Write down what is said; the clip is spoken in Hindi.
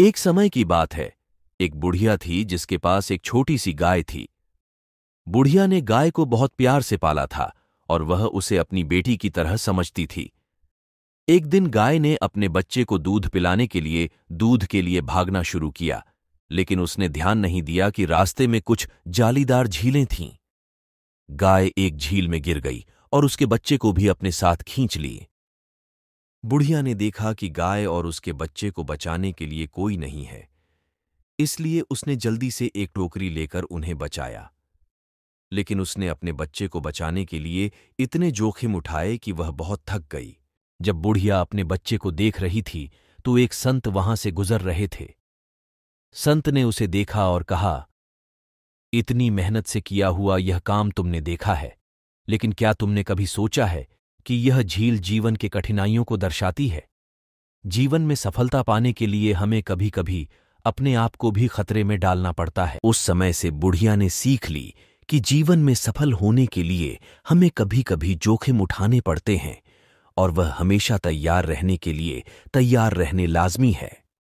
एक समय की बात है एक बुढ़िया थी जिसके पास एक छोटी सी गाय थी बुढ़िया ने गाय को बहुत प्यार से पाला था और वह उसे अपनी बेटी की तरह समझती थी एक दिन गाय ने अपने बच्चे को दूध पिलाने के लिए दूध के लिए भागना शुरू किया लेकिन उसने ध्यान नहीं दिया कि रास्ते में कुछ जालीदार झीलें थीं गाय एक झील में गिर गई और उसके बच्चे को भी अपने साथ खींच ली बुढ़िया ने देखा कि गाय और उसके बच्चे को बचाने के लिए कोई नहीं है इसलिए उसने जल्दी से एक टोकरी लेकर उन्हें बचाया लेकिन उसने अपने बच्चे को बचाने के लिए इतने जोखिम उठाए कि वह बहुत थक गई जब बुढ़िया अपने बच्चे को देख रही थी तो एक संत वहां से गुजर रहे थे संत ने उसे देखा और कहा इतनी मेहनत से किया हुआ यह काम तुमने देखा है लेकिन क्या तुमने कभी सोचा है कि यह झील जीवन के कठिनाइयों को दर्शाती है जीवन में सफलता पाने के लिए हमें कभी कभी अपने आप को भी खतरे में डालना पड़ता है उस समय से बुढ़िया ने सीख ली कि जीवन में सफल होने के लिए हमें कभी कभी जोखिम उठाने पड़ते हैं और वह हमेशा तैयार रहने के लिए तैयार रहने लाजमी है